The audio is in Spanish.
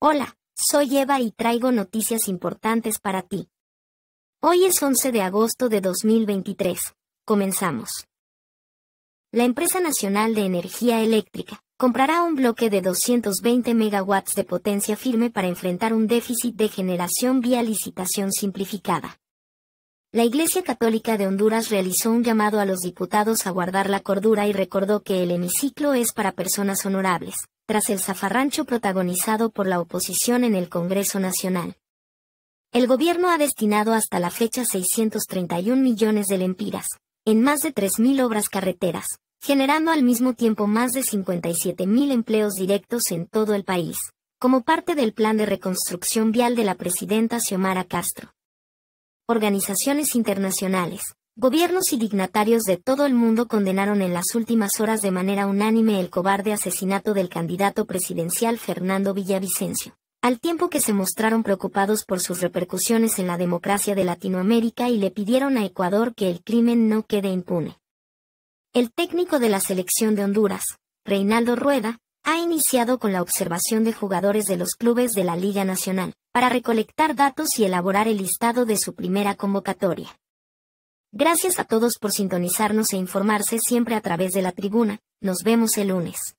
Hola, soy Eva y traigo noticias importantes para ti. Hoy es 11 de agosto de 2023. Comenzamos. La Empresa Nacional de Energía Eléctrica comprará un bloque de 220 megawatts de potencia firme para enfrentar un déficit de generación vía licitación simplificada. La Iglesia Católica de Honduras realizó un llamado a los diputados a guardar la cordura y recordó que el hemiciclo es para personas honorables, tras el zafarrancho protagonizado por la oposición en el Congreso Nacional. El gobierno ha destinado hasta la fecha 631 millones de lempiras, en más de 3.000 obras carreteras, generando al mismo tiempo más de 57.000 empleos directos en todo el país, como parte del plan de reconstrucción vial de la presidenta Xiomara Castro. Organizaciones internacionales, Gobiernos y dignatarios de todo el mundo condenaron en las últimas horas de manera unánime el cobarde asesinato del candidato presidencial Fernando Villavicencio, al tiempo que se mostraron preocupados por sus repercusiones en la democracia de Latinoamérica y le pidieron a Ecuador que el crimen no quede impune. El técnico de la selección de Honduras, Reinaldo Rueda, ha iniciado con la observación de jugadores de los clubes de la Liga Nacional, para recolectar datos y elaborar el listado de su primera convocatoria. Gracias a todos por sintonizarnos e informarse siempre a través de la tribuna, nos vemos el lunes.